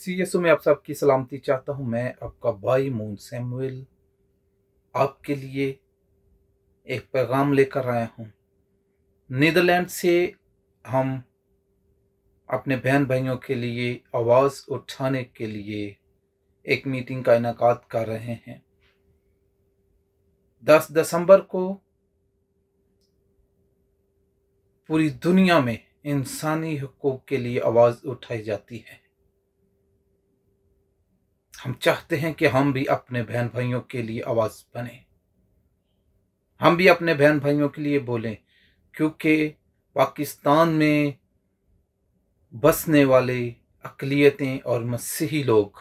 मसीह यसु में आप सबकी सलामती चाहता हूँ मैं आपका भाई मून सैमुअल आपके लिए एक पैगाम लेकर आया हूँ नीदरलैंड से हम अपने बहन भाइयों के लिए आवाज़ उठाने के लिए एक मीटिंग का इनका कर रहे हैं दस दिसंबर को पूरी दुनिया में इंसानी हकूक़ के लिए आवाज़ उठाई जाती है हम चाहते हैं कि हम भी अपने बहन भाइयों के लिए आवाज़ बने हम भी अपने बहन भाइयों के लिए बोलें क्योंकि पाकिस्तान में बसने वाले अकलीतें और मसीही लोग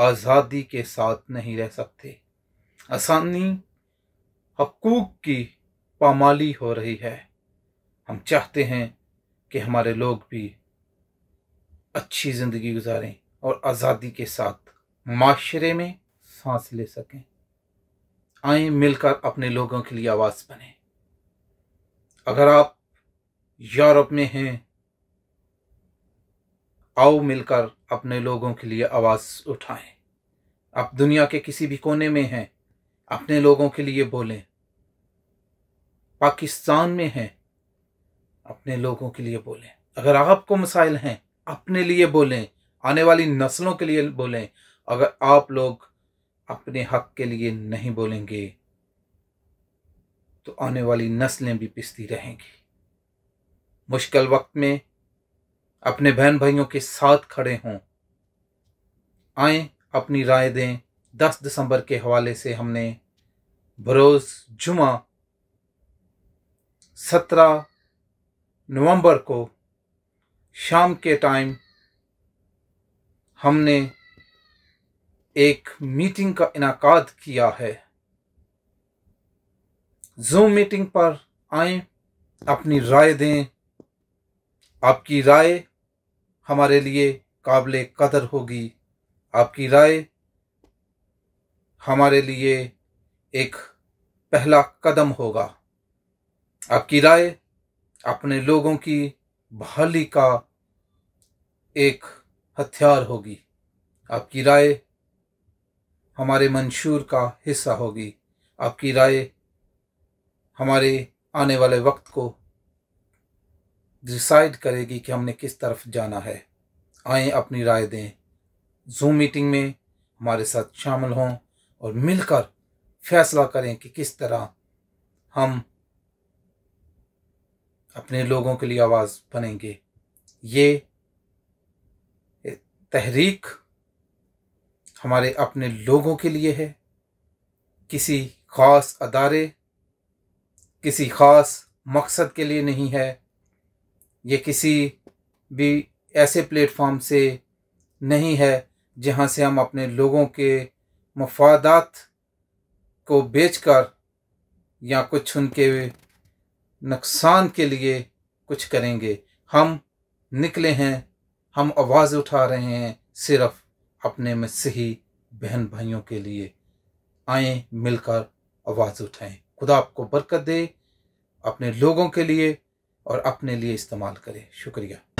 आज़ादी के साथ नहीं रह सकते आसानी हकूक़ की पामाली हो रही है हम चाहते हैं कि हमारे लोग भी अच्छी ज़िंदगी गुजारें और आज़ादी के साथ माशरे में सांस ले सकें आए मिलकर अपने लोगों के लिए आवाज़ बने अगर आप यूरोप में हैं आओ मिलकर अपने लोगों के लिए आवाज़ उठाएं आप दुनिया के किसी भी कोने में हैं अपने लोगों के लिए बोलें पाकिस्तान में हैं अपने लोगों के लिए बोलें अगर आपको मसाइल हैं अपने लिए बोलें आने वाली नस्लों के लिए बोलें अगर आप लोग अपने हक के लिए नहीं बोलेंगे तो आने वाली नस्लें भी पिसती रहेंगी मुश्किल वक्त में अपने बहन भाइयों के साथ खड़े हों आए अपनी राय दें 10 दिसंबर के हवाले से हमने बरोज जुमा 17 नवंबर को शाम के टाइम हमने एक मीटिंग का इनाकाद किया है जूम मीटिंग पर आए अपनी राय दें आपकी राय हमारे लिए काबिल कदर होगी आपकी राय हमारे लिए एक पहला कदम होगा आपकी राय अपने लोगों की बहाली का एक हथियार होगी आपकी राय हमारे मंशूर का हिस्सा होगी आपकी राय हमारे आने वाले वक्त को डिसाइड करेगी कि हमने किस तरफ जाना है आए अपनी राय दें जूम मीटिंग में हमारे साथ शामिल हों और मिलकर फैसला करें कि किस तरह हम अपने लोगों के लिए आवाज़ बनेंगे ये तहरीक हमारे अपने लोगों के लिए है किसी ख़ास अदारे किसी ख़ास मकसद के लिए नहीं है ये किसी भी ऐसे प्लेटफॉर्म से नहीं है जहाँ से हम अपने लोगों के मफादात को बेचकर या कुछ उनके नुकसान के लिए कुछ करेंगे हम निकले हैं हम आवाज़ उठा रहे हैं सिर्फ़ अपने मसीही बहन भाइयों के लिए आए मिलकर आवाज़ उठाएं खुदा आपको बरकत दे अपने लोगों के लिए और अपने लिए इस्तेमाल करें शुक्रिया